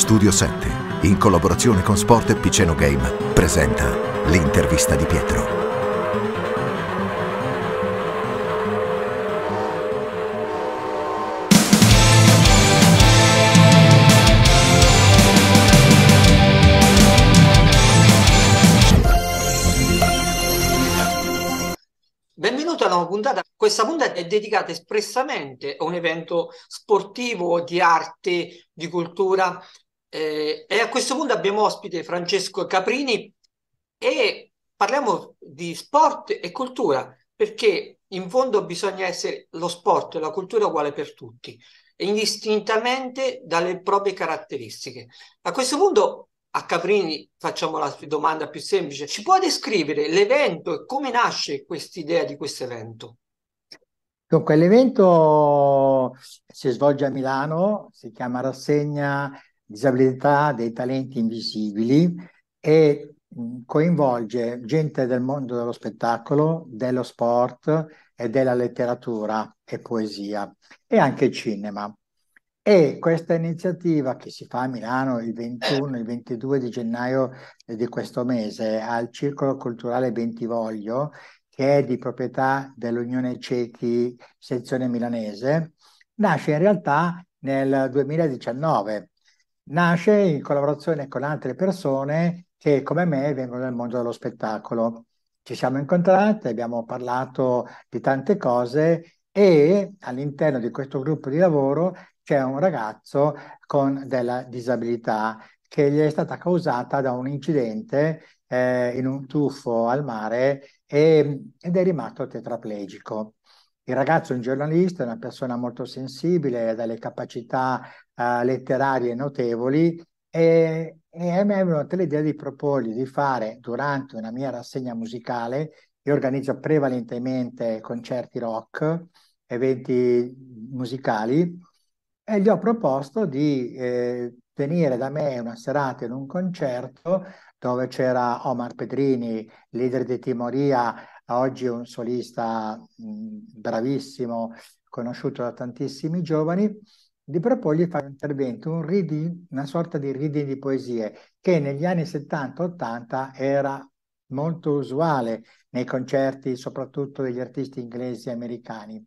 Studio 7, in collaborazione con Sport e Piceno Game, presenta l'intervista di Pietro. Benvenuto alla nuova puntata. Questa puntata è dedicata espressamente a un evento sportivo di arte, di cultura eh, e a questo punto abbiamo ospite Francesco Caprini e parliamo di sport e cultura, perché in fondo bisogna essere lo sport e la cultura uguale per tutti, indistintamente dalle proprie caratteristiche. A questo punto a Caprini facciamo la domanda più semplice. Ci può descrivere l'evento e come nasce quest'idea di questo evento? Dunque, l'evento si svolge a Milano, si chiama Rassegna disabilità, dei talenti invisibili e coinvolge gente del mondo dello spettacolo, dello sport e della letteratura e poesia e anche cinema. E questa iniziativa che si fa a Milano il 21 e il 22 di gennaio eh, di questo mese al Circolo Culturale Bentivoglio, che è di proprietà dell'Unione Cechi Sezione Milanese, nasce in realtà nel 2019 nasce in collaborazione con altre persone che come me vengono dal mondo dello spettacolo. Ci siamo incontrate, abbiamo parlato di tante cose e all'interno di questo gruppo di lavoro c'è un ragazzo con della disabilità che gli è stata causata da un incidente eh, in un tuffo al mare e, ed è rimasto tetraplegico. Il ragazzo è un giornalista, è una persona molto sensibile, ha delle capacità eh, letterarie notevoli e, e mi è venuta l'idea di proporgli di fare durante una mia rassegna musicale, io organizzo prevalentemente concerti rock, eventi musicali, e gli ho proposto di eh, venire da me una serata in un concerto dove c'era Omar Pedrini, leader di Timoria, oggi un solista mh, bravissimo, conosciuto da tantissimi giovani, di proporgli fare un intervento, un reading, una sorta di reading di poesie, che mm. negli anni 70-80 era molto usuale nei concerti, soprattutto degli artisti inglesi e americani.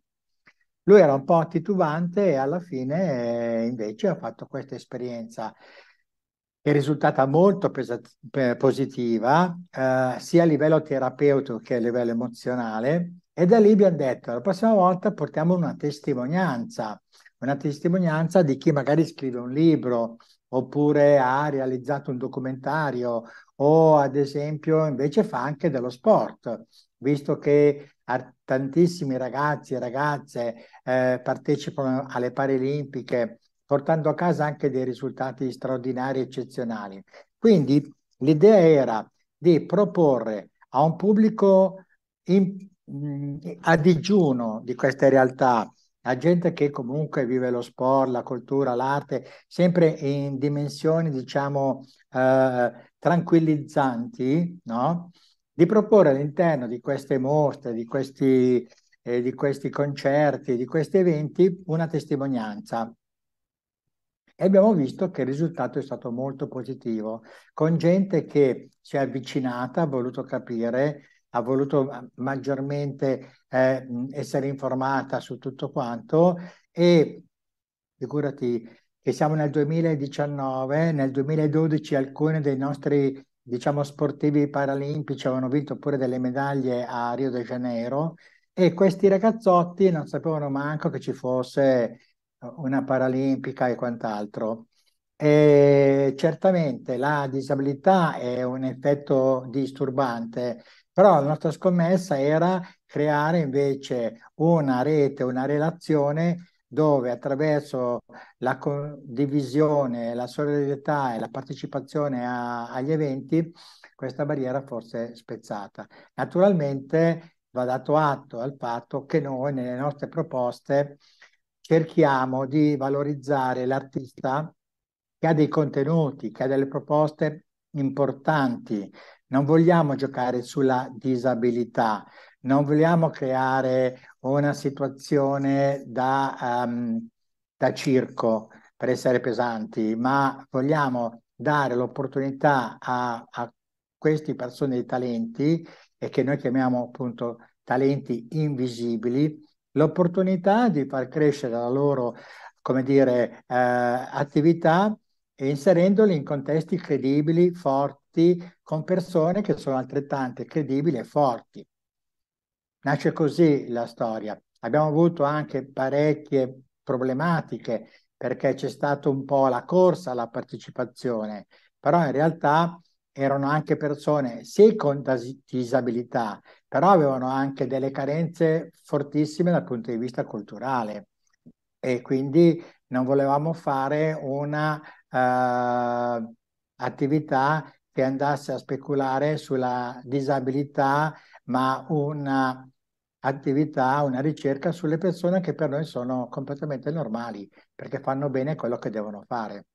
Lui era un po' titubante e alla fine eh, invece ha fatto questa esperienza che è risultata molto pesat- positiva, eh, sia a livello terapeutico che a livello emozionale, e da lì abbiamo detto, la prossima volta portiamo una testimonianza una testimonianza di chi magari scrive un libro oppure ha realizzato un documentario o ad esempio invece fa anche dello sport, visto che tantissimi ragazzi e ragazze eh, partecipano alle Paralimpiche portando a casa anche dei risultati straordinari e eccezionali. Quindi l'idea era di proporre a un pubblico in, mm, a digiuno di queste realtà la gente che comunque vive lo sport, la cultura, l'arte, sempre in dimensioni, diciamo, eh, tranquillizzanti, no? di proporre all'interno di queste mostre, di questi, eh, di questi concerti, di questi eventi, una testimonianza. E abbiamo visto che il risultato è stato molto positivo, con gente che si è avvicinata, ha voluto capire, ha voluto eh, maggiormente eh, essere informata su tutto quanto e figurati che siamo nel 2019, nel 2012 alcuni dei nostri diciamo sportivi paralimpici avevano vinto pure delle medaglie a Rio de Janeiro e questi ragazzotti non sapevano manco che ci fosse eh, una paralimpica e quant'altro. E certamente la disabilità è un effetto disturbante però la nostra scommessa era creare invece una rete, una relazione dove attraverso la condivisione, la solidarietà e la partecipazione a, agli eventi questa barriera fosse spezzata. Naturalmente va dato atto al fatto che noi nelle nostre proposte cerchiamo di valorizzare l'artista che ha dei contenuti, che ha delle proposte importanti, non vogliamo giocare sulla disabilità, non vogliamo creare una situazione da, um, da circo per essere pesanti, ma vogliamo dare l'opportunità a, a queste persone di talenti e che noi chiamiamo appunto talenti invisibili, l'opportunità di far crescere la loro, come dire, eh, attività e inserendoli in contesti credibili, forti, con persone che sono altrettante credibili e forti. Nasce così la storia. Abbiamo avuto anche parecchie problematiche perché c'è stata un po' la corsa alla partecipazione, però in realtà erano anche persone sì con disabilità, però avevano anche delle carenze fortissime dal punto di vista culturale e quindi non volevamo fare una eh, attività che andasse a speculare sulla disabilità, ma una attività, una ricerca sulle persone che per noi sono completamente normali, perché fanno bene quello che devono fare.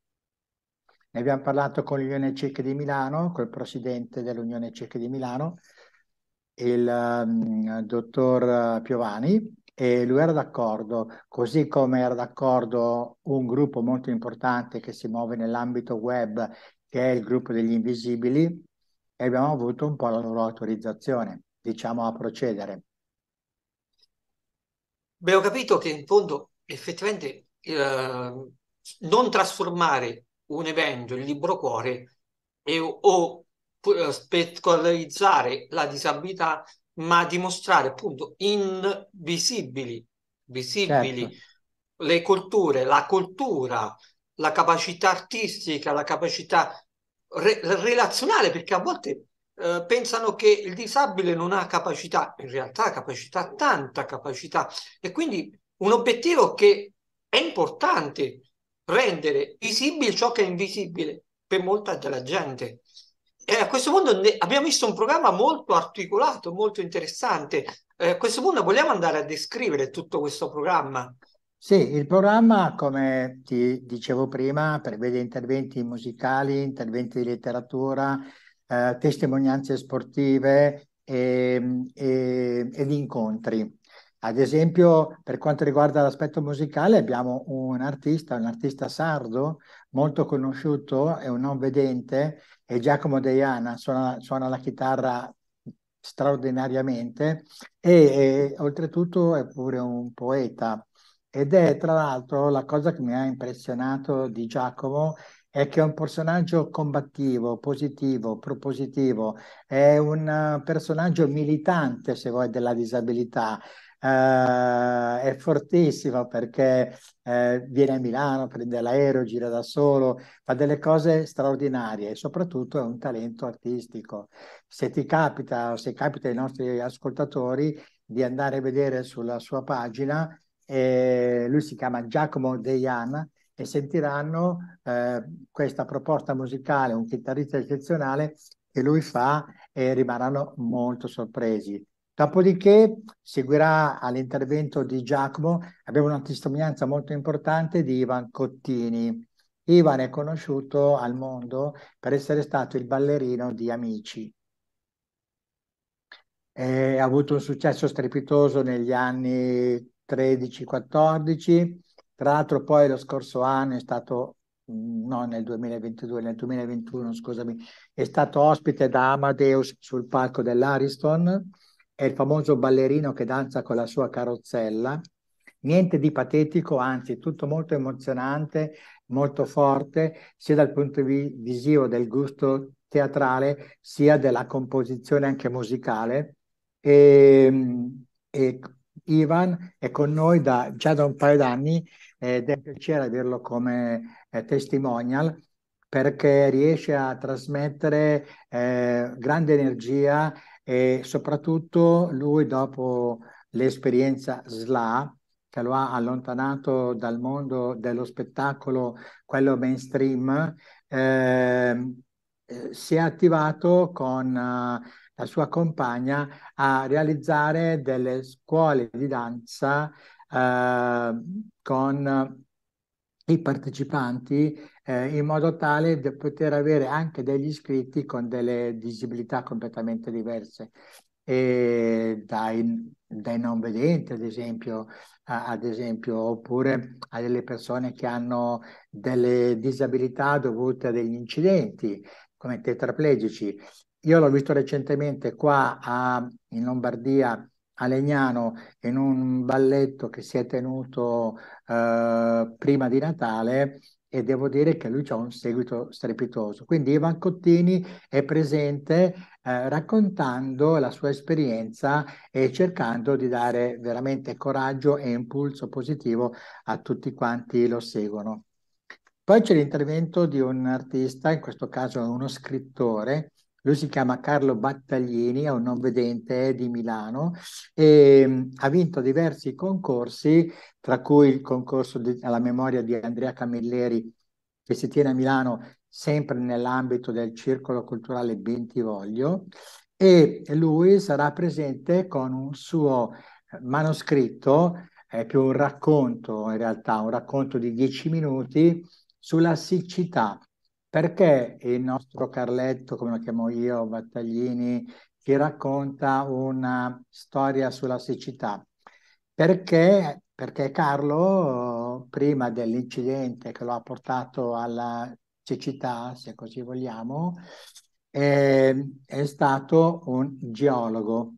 Ne abbiamo parlato con l'Unione Cieca di Milano, col presidente dell'Unione Cieca di Milano, il um, dottor eh, Piovani, e lui era d'accordo, così come era d'accordo un gruppo molto importante che si muove nell'ambito web, che è il gruppo degli invisibili, e abbiamo avuto un po' la loro autorizzazione, diciamo, a procedere. Beh, ho capito che in fondo effettivamente eh, non trasformare un evento in libro cuore e, o eh, spettacolarizzare la disabilità ma dimostrare appunto invisibili, visibili certo. le culture, la cultura, la capacità artistica, la capacità re- relazionale, perché a volte eh, pensano che il disabile non ha capacità, in realtà capacità, tanta capacità. E quindi un obiettivo che è importante rendere visibile ciò che è invisibile per molta della gente a questo punto abbiamo visto un programma molto articolato, molto interessante. Eh, a questo punto vogliamo andare a descrivere tutto questo programma? Sì, il programma, come ti dicevo prima, prevede interventi musicali, interventi di letteratura, eh, testimonianze sportive e, e, ed incontri. Ad esempio, per quanto riguarda l'aspetto musicale, abbiamo un artista, un artista sardo, molto conosciuto, è un non vedente, è Giacomo Deiana, suona, suona la chitarra straordinariamente e, e, oltretutto è pure un poeta ed è tra l'altro la cosa che mi ha impressionato di Giacomo è che è un personaggio combattivo, positivo, propositivo, è un eh, personaggio militante se vuoi della disabilità, eh, è fortissimo perché eh, viene a Milano, prende l'aereo, gira da solo, fa delle cose straordinarie e soprattutto è un talento artistico. Se ti capita o se capita ai nostri ascoltatori di andare a vedere sulla sua pagina, eh, lui si chiama Giacomo Deiana e sentiranno eh, questa proposta musicale, un chitarrista eccezionale che lui fa e rimarranno molto sorpresi. Dopodiché seguirà all'intervento di Giacomo, abbiamo una testimonianza molto importante di Ivan Cottini. Ivan è conosciuto al mondo per essere stato il ballerino di Amici. E ha avuto un successo strepitoso negli anni 13-14, tra l'altro poi lo scorso anno è stato no, nel 2022, nel 2021, scusami, è stato ospite da Amadeus sul palco dell'Ariston è il famoso ballerino che danza con la sua carrozzella. Niente di patetico, anzi tutto molto emozionante, molto forte, sia dal punto di visivo del gusto teatrale, sia della composizione anche musicale. E, ehm, e Ivan è con noi da, già da un paio d'anni eh, ed è un piacere averlo come eh, testimonial perché riesce a trasmettere eh, grande energia e soprattutto lui dopo l'esperienza SLA che lo ha allontanato dal mondo dello spettacolo, quello mainstream, ehm, eh, si è attivato con eh, la sua compagna a realizzare delle scuole di danza eh, con i partecipanti eh, in modo tale da poter avere anche degli iscritti con delle disabilità completamente diverse. E dai, dai non vedenti, ad esempio, a, ad esempio, oppure a delle persone che hanno delle disabilità dovute a degli incidenti, come tetraplegici. Io l'ho visto recentemente qua a, in Lombardia, a Legnano, in un balletto che si è tenuto eh, prima di Natale, e devo dire che lui ha un seguito strepitoso. Quindi Ivan Cottini è presente eh, raccontando la sua esperienza e cercando di dare veramente coraggio e impulso positivo a tutti quanti lo seguono. Poi c'è l'intervento di un artista, in questo caso uno scrittore, lui si chiama Carlo Battaglini, è un non vedente di Milano e ehm, ha vinto diversi concorsi, tra cui il concorso di, alla memoria di Andrea Camilleri che si tiene a Milano sempre nell'ambito del Circolo Culturale Bentivoglio e lui sarà presente con un suo manoscritto, è più un racconto in realtà, un racconto di dieci minuti sulla siccità perché il nostro Carletto, come lo chiamo io, Battaglini, ti racconta una storia sulla siccità? Perché, perché Carlo, prima dell'incidente che lo ha portato alla siccità, se così vogliamo, è, ehm, è stato un geologo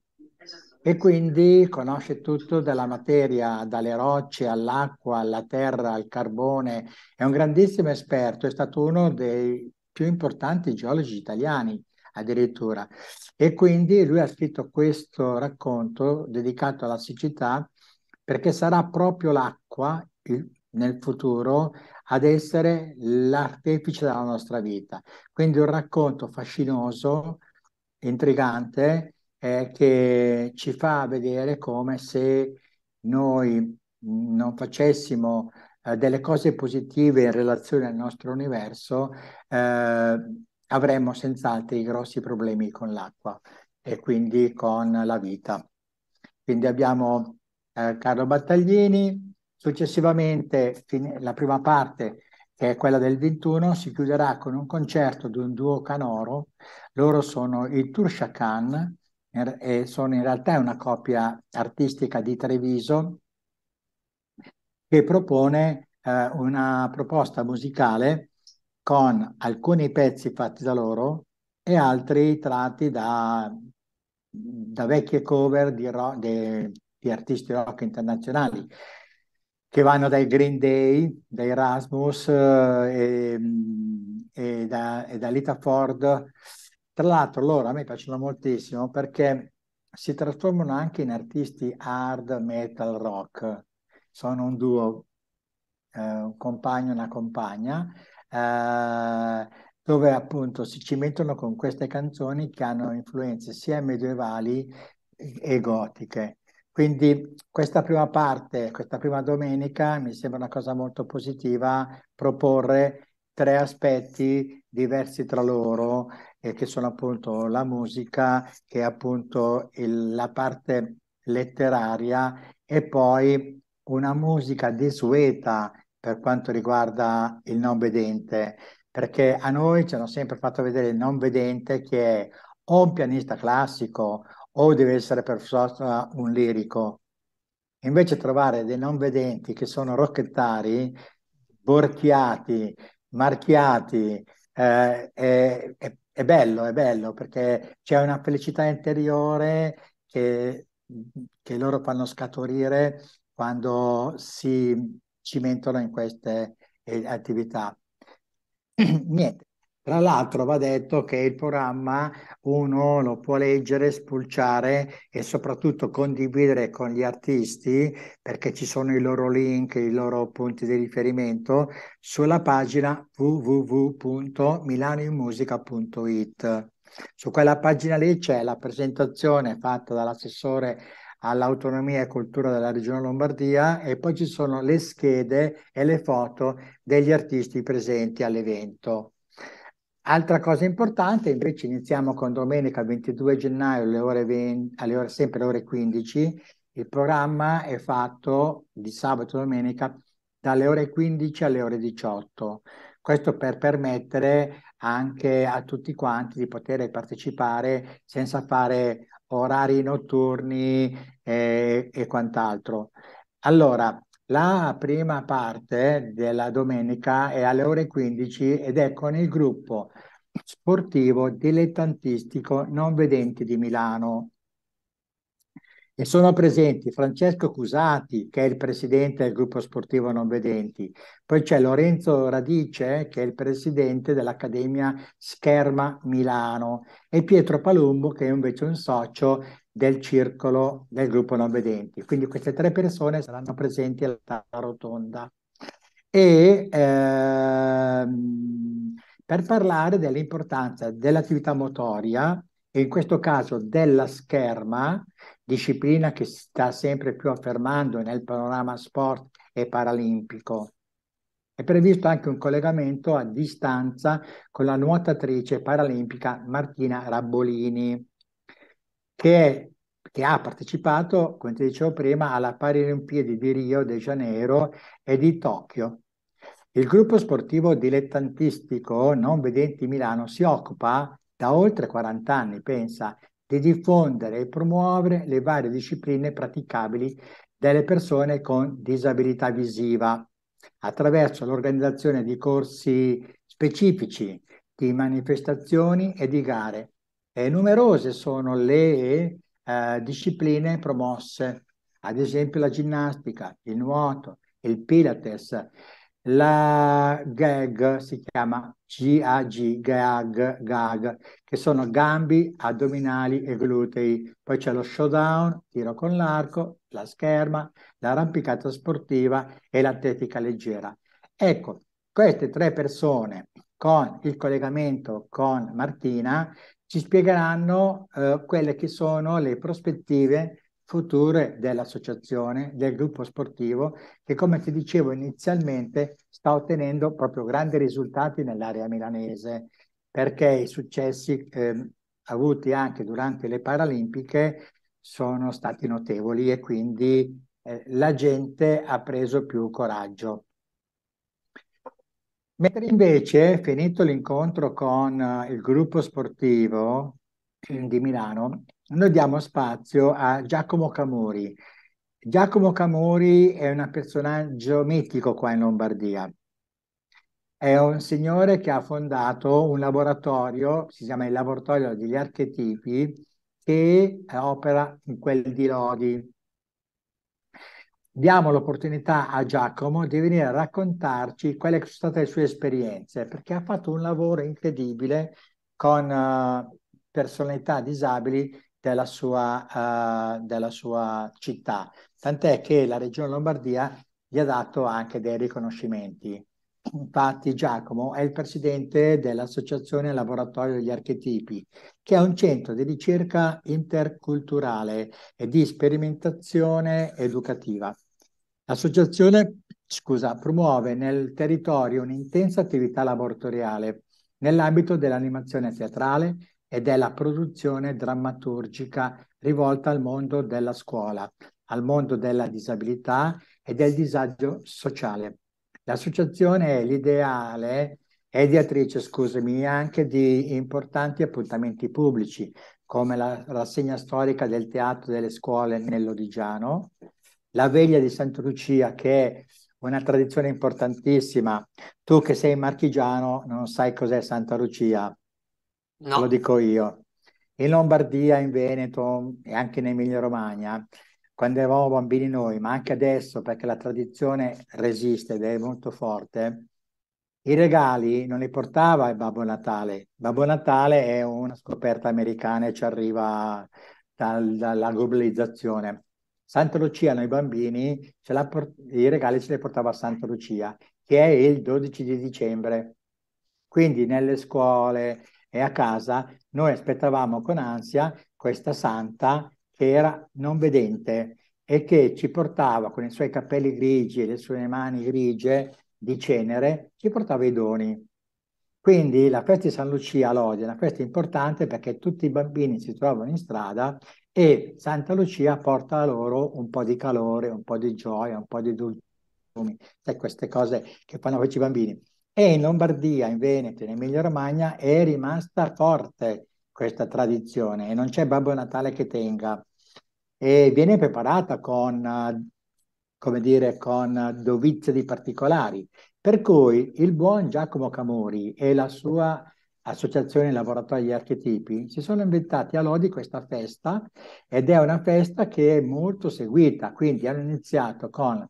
e quindi conosce tutto dalla materia, dalle rocce all'acqua, alla terra, al carbone. È un grandissimo esperto, è stato uno dei più importanti geologi italiani addirittura. E quindi lui ha scritto questo racconto dedicato alla siccità perché sarà proprio l'acqua nel futuro ad essere l'artefice della nostra vita. Quindi un racconto fascinoso, intrigante, eh, che ci fa vedere come se noi non facessimo eh, delle cose positive in relazione al nostro universo, eh, avremmo senz'altro i grossi problemi con l'acqua e quindi con la vita. Quindi abbiamo eh, Carlo Battaglini, successivamente la prima parte che è quella del 21, si chiuderà con un concerto di un duo canoro. Loro sono i Turshakan, Er, e sono in realtà una coppia artistica di Treviso che propone eh, una proposta musicale con alcuni pezzi fatti da loro e altri tratti da, da vecchie cover di, rock, de, di artisti rock internazionali che vanno dai Green Day, dai Erasmus eh, e, mm, e, da, e da Lita Ford tra l'altro loro a me piacciono moltissimo perché si trasformano anche in artisti hard, metal, rock. Sono un duo, eh, un compagno e una compagna, eh, dove appunto si cimentano con queste canzoni che hanno influenze sia medievali e gotiche. Quindi questa prima parte, questa prima domenica, mi sembra una cosa molto positiva proporre tre aspetti diversi tra loro eh, che sono appunto la musica, che è appunto il, la parte letteraria e poi una musica desueta per quanto riguarda il non vedente, perché a noi ci hanno sempre fatto vedere il non vedente che è o un pianista classico o deve essere per forza un lirico. Invece trovare dei non vedenti che sono rocchettari, borchiati, marchiati, eh, e, e è bello, è bello perché c'è una felicità interiore che, che loro fanno scaturire quando si cimentano in queste eh, attività. Niente, tra l'altro va detto che il programma uno lo può leggere, spulciare e soprattutto condividere con gli artisti perché ci sono i loro link, i loro punti di riferimento sulla pagina www.milanoinmusica.it. Su quella pagina lì c'è la presentazione fatta dall'assessore all'autonomia e cultura della regione Lombardia e poi ci sono le schede e le foto degli artisti presenti all'evento. Altra cosa importante, invece iniziamo con domenica 22 gennaio alle ore, 20, alle ore sempre alle ore 15. Il programma è fatto di sabato e domenica dalle ore 15 alle ore 18. Questo per permettere anche a tutti quanti di poter partecipare senza fare orari notturni e, eh, e quant'altro. Allora, la prima parte della domenica è alle ore 15 ed è con il gruppo sportivo dilettantistico non vedenti di Milano. E sono presenti Francesco Cusati, che è il presidente del gruppo sportivo non vedenti, poi c'è Lorenzo Radice, che è il presidente dell'Accademia Scherma Milano, e Pietro Palumbo, che è invece un socio del circolo del gruppo non vedenti. Quindi queste tre persone saranno presenti alla tavola rotonda. E ehm, per parlare dell'importanza dell'attività motoria, e in questo caso della scherma, disciplina che si sta sempre più affermando nel panorama sport e paralimpico. È previsto anche un collegamento a distanza con la nuotatrice paralimpica Martina Rabbolini che, è, che ha partecipato, come ti dicevo prima, alla Paralimpiadi di Rio de Janeiro e di Tokyo. Il gruppo sportivo dilettantistico Non Vedenti Milano si occupa da oltre 40 anni, pensa, di diffondere e promuovere le varie discipline praticabili delle persone con disabilità visiva attraverso l'organizzazione di corsi specifici, di manifestazioni e di gare, e numerose sono le eh, discipline promosse, ad esempio la ginnastica, il nuoto, il pilates, la GAG si chiama GAG, GAG, GAG, che sono gambi, addominali e glutei. Poi c'è lo showdown, tiro con l'arco, la scherma, l'arrampicata sportiva e l'atletica leggera. Ecco, queste tre persone con il collegamento con Martina ci spiegheranno eh, quelle che sono le prospettive future dell'associazione, del gruppo sportivo, che come ti dicevo inizialmente sta ottenendo proprio grandi risultati nell'area milanese, perché i successi eh, avuti anche durante le Paralimpiche sono stati notevoli e quindi eh, la gente ha preso più coraggio. Mentre invece, finito l'incontro con eh, il gruppo sportivo eh, di Milano, noi diamo spazio a Giacomo Camori. Giacomo Camori è un personaggio mitico qua in Lombardia. È un signore che ha fondato un laboratorio, si chiama il Laboratorio degli Archetipi, che opera in quel di Lodi diamo l'opportunità a Giacomo di venire a raccontarci quelle che sono state le sue esperienze, perché ha fatto un lavoro incredibile con uh, personalità disabili della sua, uh, della sua città, tant'è che la regione Lombardia gli ha dato anche dei riconoscimenti. Infatti Giacomo è il presidente dell'Associazione Laboratorio degli Archetipi, che è un centro di ricerca interculturale e di sperimentazione educativa. L'associazione scusa, promuove nel territorio un'intensa attività laboratoriale nell'ambito dell'animazione teatrale e della produzione drammaturgica rivolta al mondo della scuola, al mondo della disabilità e del disagio sociale. L'associazione è l'ideale è scusami, anche di importanti appuntamenti pubblici, come la rassegna storica del teatro delle scuole nell'Odigiano, la veglia di Santa Lucia, che è una tradizione importantissima. Tu che sei marchigiano non sai cos'è Santa Lucia, no. lo dico io. In Lombardia, in Veneto e anche in Emilia-Romagna, quando eravamo bambini noi, ma anche adesso perché la tradizione resiste ed è molto forte, i regali non li portava il Babbo Natale. Babbo Natale è una scoperta americana e ci arriva dal, dalla globalizzazione Santa Lucia noi bambini por- i regali ce li portava a Santa Lucia, che è il 12 di dicembre. Quindi nelle scuole e a casa noi aspettavamo con ansia questa santa che era non vedente e che ci portava con i suoi capelli grigi e le sue mani grigie di cenere, ci portava i doni. Quindi la festa di San Lucia a Lodi è una festa importante perché tutti i bambini si trovano in strada e Santa Lucia porta loro un po' di calore, un po' di gioia, un po' di dolciumi, sai, queste cose che fanno questi bambini. E in Lombardia, in Veneto, in Emilia Romagna è rimasta forte questa tradizione e non c'è Babbo Natale che tenga. E viene preparata con, come dire, con dovizia di particolari. Per cui il buon Giacomo Camori e la sua associazione laboratori di archetipi, si sono inventati a Lodi questa festa ed è una festa che è molto seguita, quindi hanno iniziato con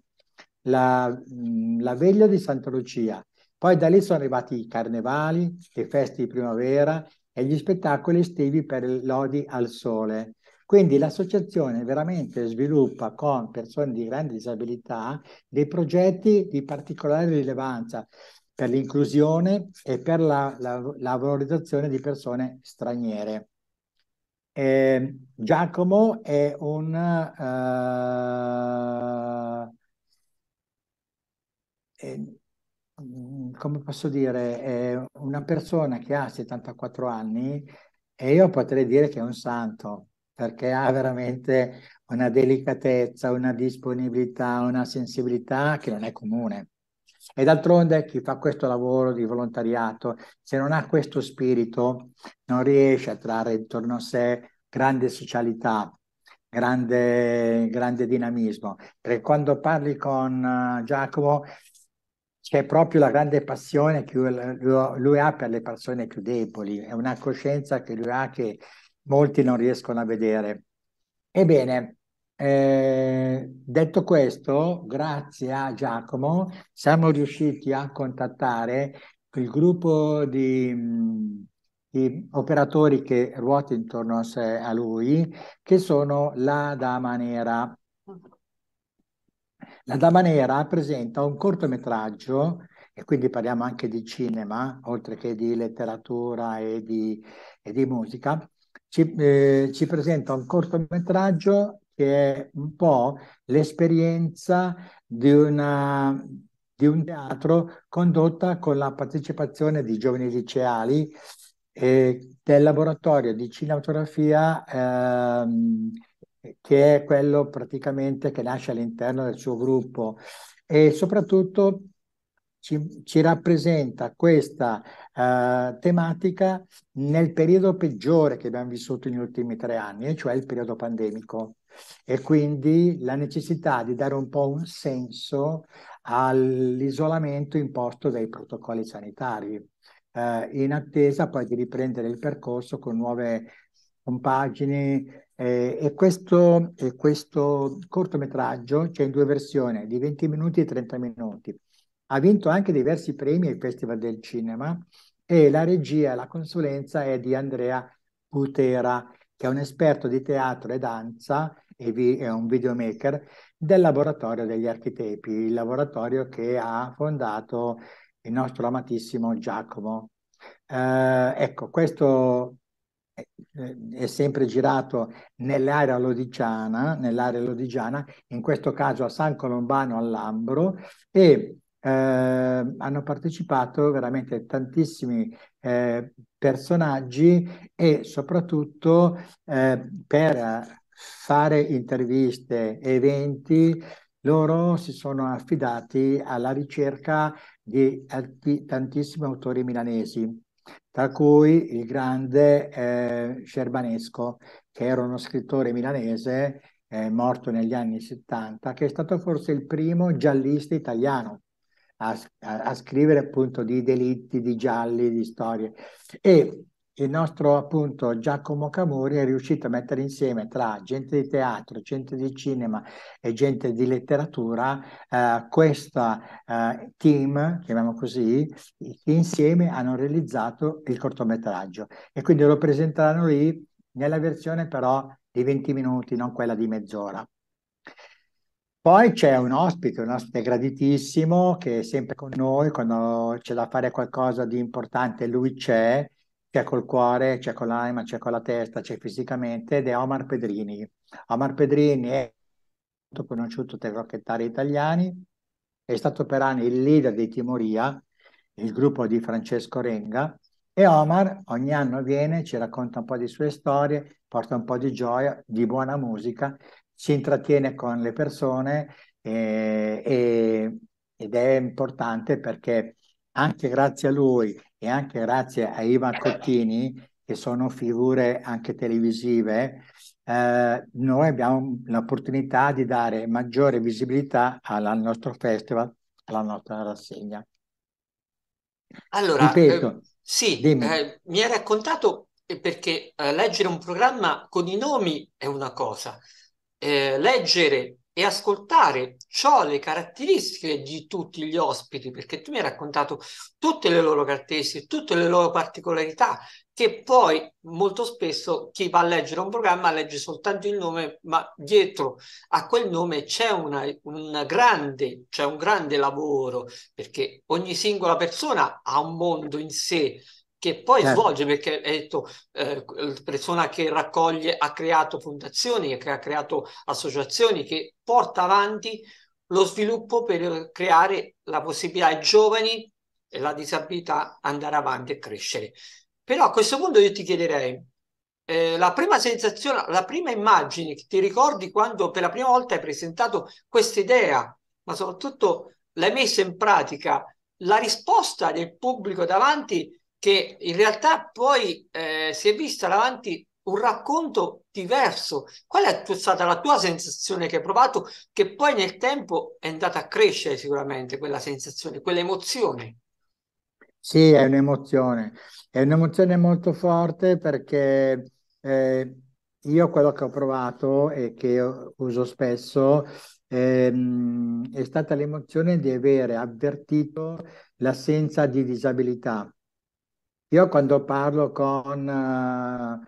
la, mm, la veglia di Santa Lucia, poi da lì sono arrivati i carnevali, le feste di primavera e gli spettacoli estivi per Lodi al sole. Quindi l'associazione veramente sviluppa con persone di grande disabilità dei progetti di particolare rilevanza per l'inclusione e per la, la, la valorizzazione di persone straniere. Eh, Giacomo è un uh, eh, ehm, come posso dire, è una persona che ha 74 anni e io potrei dire che è un santo perché ha veramente una delicatezza, una disponibilità, una sensibilità che non è comune. E d'altronde chi fa questo lavoro di volontariato, se non ha questo spirito, non riesce a trarre intorno a sé grande socialità, grande, grande dinamismo. Perché quando parli con uh, Giacomo c'è proprio la grande passione che lui, lui ha per le persone più deboli, è una coscienza che lui ha che molti non riescono a vedere. Ebbene, eh, detto questo, grazie a Giacomo, siamo riusciti a contattare il gruppo di, di operatori che ruota intorno a, sé, a lui, che sono la Dama Nera. La Dama Nera presenta un cortometraggio, e quindi parliamo anche di cinema, oltre che di letteratura e di, e di musica, ci, eh, ci presenta un cortometraggio che è un po' l'esperienza di, una, di un teatro condotta con la partecipazione di giovani liceali eh, del laboratorio di cinematografia ehm, che è quello praticamente che nasce all'interno del suo gruppo e soprattutto ci, ci rappresenta questa eh, tematica nel periodo peggiore che abbiamo vissuto negli ultimi tre anni, e cioè il periodo pandemico e quindi la necessità di dare un po' un senso all'isolamento imposto dai protocolli sanitari, eh, in attesa poi di riprendere il percorso con nuove compagini. Eh, e, questo, e questo cortometraggio c'è cioè in due versioni, di 20 minuti e 30 minuti. Ha vinto anche diversi premi ai Festival del Cinema e la regia e la consulenza è di Andrea Putera che è un esperto di teatro e danza e vi, è un videomaker del laboratorio degli architepi, il laboratorio che ha fondato il nostro amatissimo Giacomo. Eh, ecco, questo è sempre girato nell'area lodigiana, nell'area lodigiana, in questo caso a San Colombano all'Ambro e eh, hanno partecipato veramente tantissimi eh, personaggi e soprattutto eh, per fare interviste e eventi loro si sono affidati alla ricerca di tantissimi autori milanesi, tra cui il grande eh, Cerbanesco, che era uno scrittore milanese eh, morto negli anni 70, che è stato forse il primo giallista italiano a, a, scrivere appunto di delitti, di gialli, di storie. E il nostro appunto Giacomo Camori è riuscito a mettere insieme tra gente di teatro, gente di cinema e gente di letteratura eh, questo eh, team, chiamiamo così, che insieme hanno realizzato il cortometraggio e quindi lo presenteranno lì nella versione però di 20 minuti, non quella di mezz'ora. Poi c'è un ospite, un ospite graditissimo che è sempre con noi, quando c'è da fare qualcosa di importante lui c'è, c'è col cuore, c'è con l'anima, c'è con la testa, c'è fisicamente ed è Omar Pedrini. Omar Pedrini è molto conosciuto tra i rocchettari italiani, è stato per anni il leader di Timoria, il gruppo di Francesco Renga, e Omar ogni anno viene, ci racconta un po' di sue storie, porta un po' di gioia, di buona musica si intrattiene con le persone eh, eh, ed è importante perché anche grazie a lui e anche grazie a Ivan Cottini, che sono figure anche televisive, eh, noi abbiamo l'opportunità di dare maggiore visibilità alla, al nostro festival, alla nostra rassegna. Allora, Ripeto, eh, sì, eh, mi hai raccontato eh, perché leggere un programma con i nomi è una cosa, eh, leggere e ascoltare ciò, le caratteristiche di tutti gli ospiti, perché tu mi hai raccontato tutte le loro caratteristiche, tutte le loro particolarità, che poi molto spesso chi va a leggere un programma legge soltanto il nome, ma dietro a quel nome c'è una, una grande, c'è un grande lavoro, perché ogni singola persona ha un mondo in sé, che poi certo. svolge, perché è detto eh, persona che raccoglie, ha creato fondazioni, che ha creato associazioni, che porta avanti lo sviluppo per creare la possibilità ai giovani e la disabilità andare avanti e crescere. Però a questo punto io ti chiederei, eh, la prima sensazione, la prima immagine che ti ricordi quando per la prima volta hai presentato questa idea, ma soprattutto l'hai messa in pratica, la risposta del pubblico davanti che in realtà poi eh, si è vista davanti un racconto diverso. Qual è stata la tua sensazione che hai provato, che poi nel tempo è andata a crescere sicuramente quella sensazione, quell'emozione? Sì, è un'emozione, è un'emozione molto forte perché eh, io quello che ho provato e che uso spesso ehm, è stata l'emozione di avere avvertito l'assenza di disabilità io quando parlo con, eh,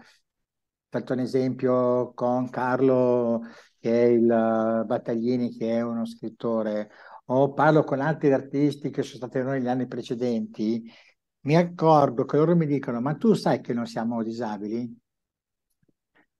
faccio un esempio, con Carlo, che è il eh, Battaglini, che è uno scrittore, o parlo con altri artisti che sono stati noi negli anni precedenti, mi accorgo che loro mi dicono, ma tu sai che non siamo disabili?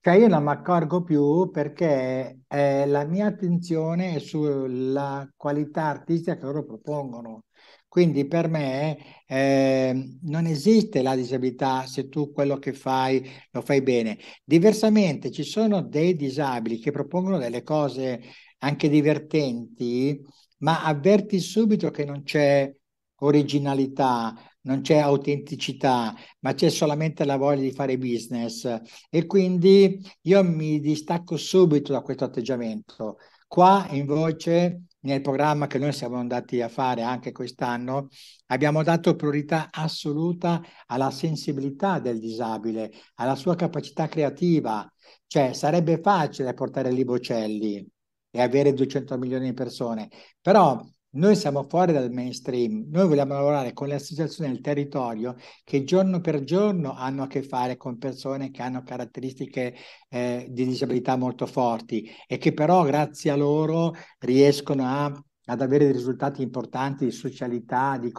Cioè io non mi accorgo più perché eh, la mia attenzione è sulla qualità artistica che loro propongono. Quindi per me eh, non esiste la disabilità se tu quello che fai lo fai bene. Diversamente ci sono dei disabili che propongono delle cose anche divertenti, ma avverti subito che non c'è originalità, non c'è autenticità, ma c'è solamente la voglia di fare business. E quindi io mi distacco subito da questo atteggiamento. Qua invece nel programma che noi siamo andati a fare anche quest'anno, abbiamo dato priorità assoluta alla sensibilità del disabile, alla sua capacità creativa. Cioè sarebbe facile portare lì Bocelli e avere 200 milioni di persone, però noi siamo fuori dal mainstream, noi vogliamo lavorare con le associazioni del territorio che giorno per giorno hanno a che fare con persone che hanno caratteristiche eh, di disabilità molto forti e che però grazie a loro riescono a ad avere dei risultati importanti di socialità, di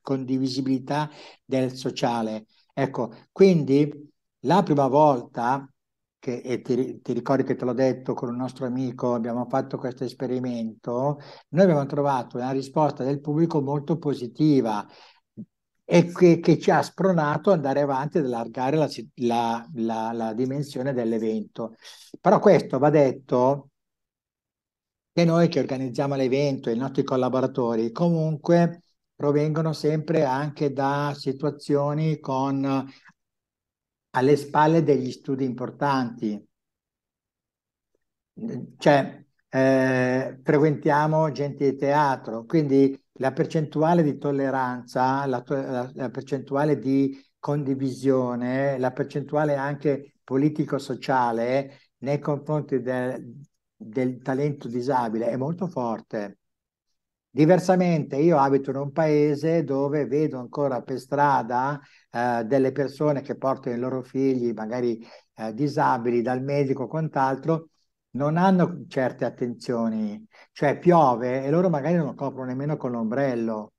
condivisibilità del sociale. Ecco, quindi la prima volta che, e ti, ti, ricordi che te l'ho detto con un nostro amico, abbiamo fatto questo esperimento, noi abbiamo trovato una risposta del pubblico molto positiva e che, che ci ha spronato ad andare avanti ad allargare la, la, la, la dimensione dell'evento. Però questo va detto che noi che organizziamo l'evento, i nostri collaboratori, comunque provengono sempre anche da situazioni con alle spalle degli studi importanti. Cioè, eh, frequentiamo gente di teatro, quindi la percentuale di tolleranza, la, to- la, la percentuale di condivisione, la percentuale anche politico-sociale nei confronti del, del talento disabile è molto forte. Diversamente, io abito in un paese dove vedo ancora per strada eh, delle persone che portano i loro figli, magari eh, disabili, dal medico o quant'altro, non hanno certe attenzioni, cioè piove e loro magari non coprono nemmeno con l'ombrello.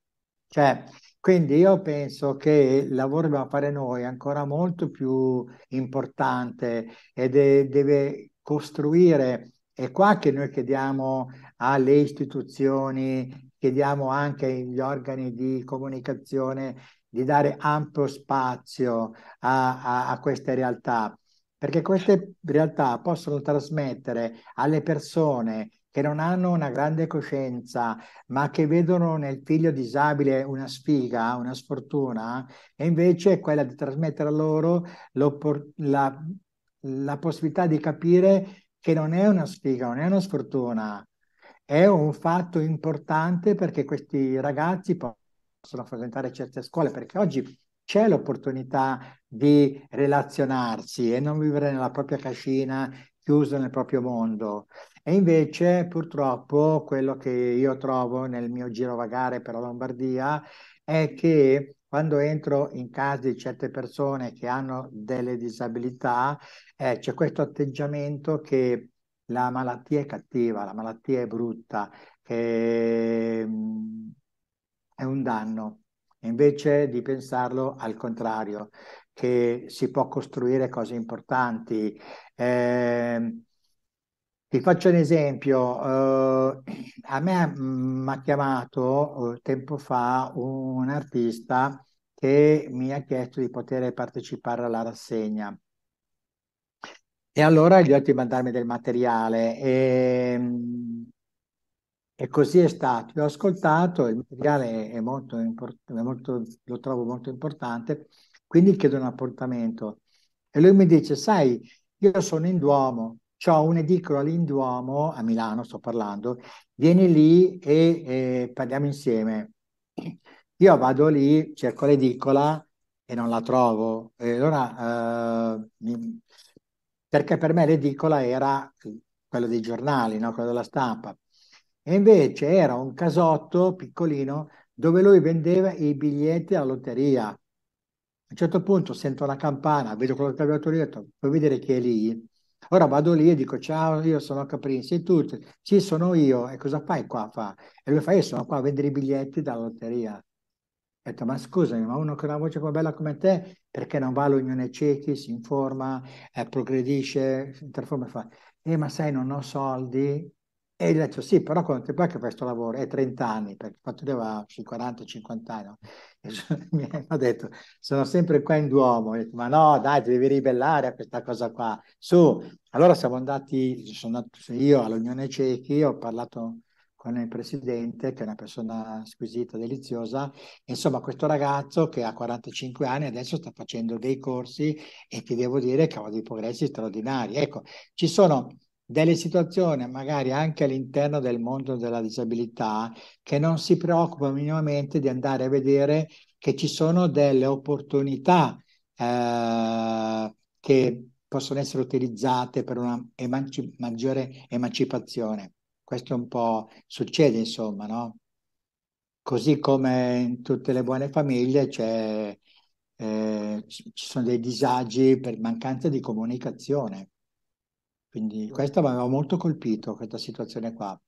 Cioè, quindi io penso che il lavoro che dobbiamo fare noi è ancora molto più importante e de- deve costruire, è qua che noi chiediamo alle istituzioni, chiediamo anche agli organi di comunicazione di dare ampio spazio a, a, a queste realtà, perché queste realtà possono trasmettere alle persone che non hanno una grande coscienza, ma che vedono nel figlio disabile una sfiga, una sfortuna, e invece è quella di trasmettere a loro la, la possibilità di capire che non è una sfiga, non è una sfortuna, è un fatto importante perché questi ragazzi possono frequentare certe scuole, perché oggi c'è l'opportunità di relazionarsi e non vivere nella propria cascina chiuso nel proprio mondo. E invece purtroppo quello che io trovo nel mio giro vagare per la Lombardia è che quando entro in casa di certe persone che hanno delle disabilità, eh, c'è questo atteggiamento che la malattia è cattiva, la malattia è brutta, che mm, è un danno, invece di pensarlo al contrario, che si può costruire cose importanti. Eh, ti faccio un esempio, eh, a me mi ha chiamato eh, tempo fa un artista che mi ha chiesto di poter partecipare alla rassegna. E allora gli ho detto di mandarmi del materiale e ehm, e così è stato. Io ho ascoltato, il materiale è molto importante, molto, lo trovo molto importante, quindi chiedo un appuntamento. E lui mi dice, sai, io sono in Duomo, ho un edicolo in Duomo, a Milano sto parlando, vieni lì e, e parliamo insieme. Io vado lì, cerco l'edicola e non la trovo. E allora, eh, perché per me l'edicola era eh, quello dei giornali, no? quello della stampa. E invece era un casotto piccolino dove lui vendeva i biglietti alla lotteria. A un certo punto sento una campana, vedo quello calcolatore, ho detto, puoi vedere chi è lì? Ora vado lì e dico, ciao, io sono Caprini, sei tu? Sì, sono io. E cosa fai qua? Fa? E lui fa, io sono qua a vendere i biglietti dalla lotteria. Ho detto, ma scusami, ma uno con una voce come bella come te, perché non va all'Unione Ciechi, si informa, eh, progredisce, si trasforma e fa, eh, ma sai, non ho soldi, e gli ho detto, sì, però quanto tempo è che fai questo lavoro? È 30 anni, perché quando aveva 40, 50 anni. No? Cioè, mi hanno detto, sono sempre qua in Duomo. Detto, ma no, dai, devi ribellare a questa cosa qua. Su, allora siamo andati, sono andato io all'Unione Cechi, ho parlato con il presidente, che è una persona squisita, deliziosa. Insomma, questo ragazzo che ha 45 anni adesso sta facendo dei corsi e ti devo dire che ha dei progressi straordinari. Ecco, ci sono delle situazioni magari anche all'interno del mondo della disabilità che non si preoccupano minimamente di andare a vedere che ci sono delle opportunità eh, che possono essere utilizzate per una emanci- maggiore emancipazione. Questo un po' succede, insomma, no? Così come in tutte le buone famiglie eh, ci sono dei disagi per mancanza di comunicazione quindi questa mi aveva molto colpito, questa situazione qua.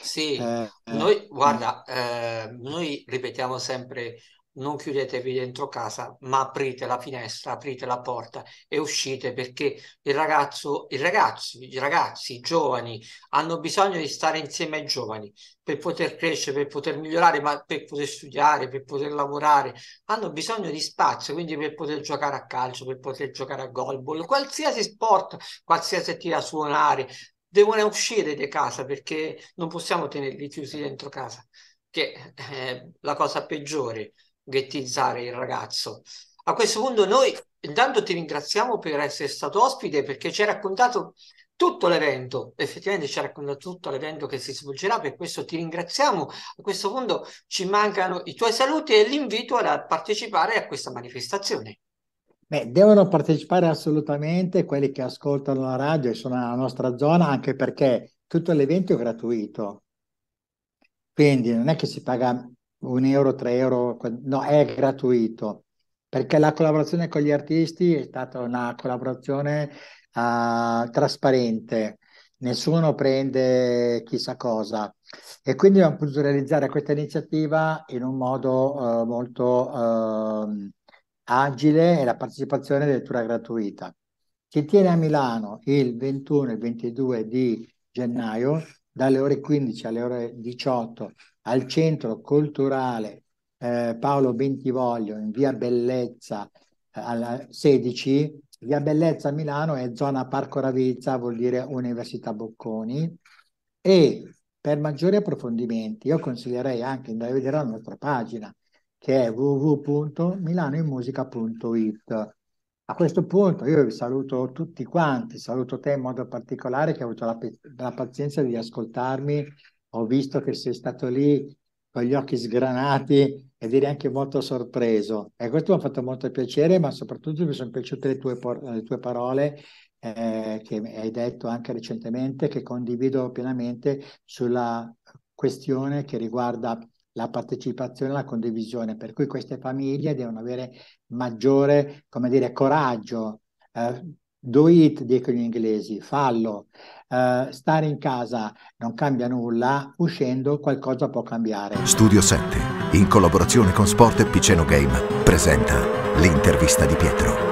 Sì, eh, eh noi, eh, guarda, eh, noi ripetiamo sempre non chiudetevi dentro casa, ma aprite la finestra, aprite la porta e uscite perché il ragazzo, i ragazzi, i ragazzi, i giovani hanno bisogno di stare insieme ai giovani per poter crescere, per poter migliorare, ma per poter studiare, per poter lavorare, hanno bisogno di spazio, quindi per poter giocare a calcio, per poter giocare a golball, qualsiasi sport, qualsiasi attività suonare, devono uscire di casa perché non possiamo tenerli chiusi dentro casa, che è la cosa peggiore ghettizzare il ragazzo. A questo punto noi intanto ti ringraziamo per essere stato ospite perché ci hai raccontato tutto l'evento, effettivamente ci ha raccontato tutto l'evento che si svolgerà, per questo ti ringraziamo. A questo punto ci mancano i tuoi saluti e l'invito a partecipare a questa manifestazione. Beh, devono partecipare assolutamente quelli che ascoltano la radio e sono nella nostra zona, anche perché tutto l'evento è gratuito. Quindi non è che si paga un euro, tre euro, no, è gratuito, perché la collaborazione con gli artisti è stata una collaborazione uh, trasparente, nessuno prende chissà cosa. E quindi abbiamo potuto realizzare questa iniziativa in un modo uh, molto uh, agile e la partecipazione è lettura gratuita. Si tiene a Milano il 21 e 22 di gennaio dalle ore 15 alle ore 18 al centro culturale eh, Paolo Bentivoglio in via Bellezza eh, alla 16, via Bellezza Milano è zona Parco Ravizza, vuol dire Università Bocconi e per maggiori approfondimenti io consiglierei anche di andare a vedere la nostra pagina che è www.milanoinmusica.it. A questo punto io vi saluto tutti quanti, saluto te in modo particolare che hai avuto la, la pazienza di ascoltarmi ho visto che sei stato lì con gli occhi sgranati e direi anche molto sorpreso. E questo mi ha fatto molto piacere, ma soprattutto mi sono piaciute le tue, le tue parole eh, che hai detto anche recentemente, che condivido pienamente sulla questione che riguarda la partecipazione e la condivisione, per cui queste famiglie devono avere maggiore, come dire, coraggio, eh, Do it, dicono gli inglesi, fallo. Uh, stare in casa non cambia nulla, uscendo qualcosa può cambiare. Studio 7, in collaborazione con Sport e Piceno Game, presenta l'intervista di Pietro.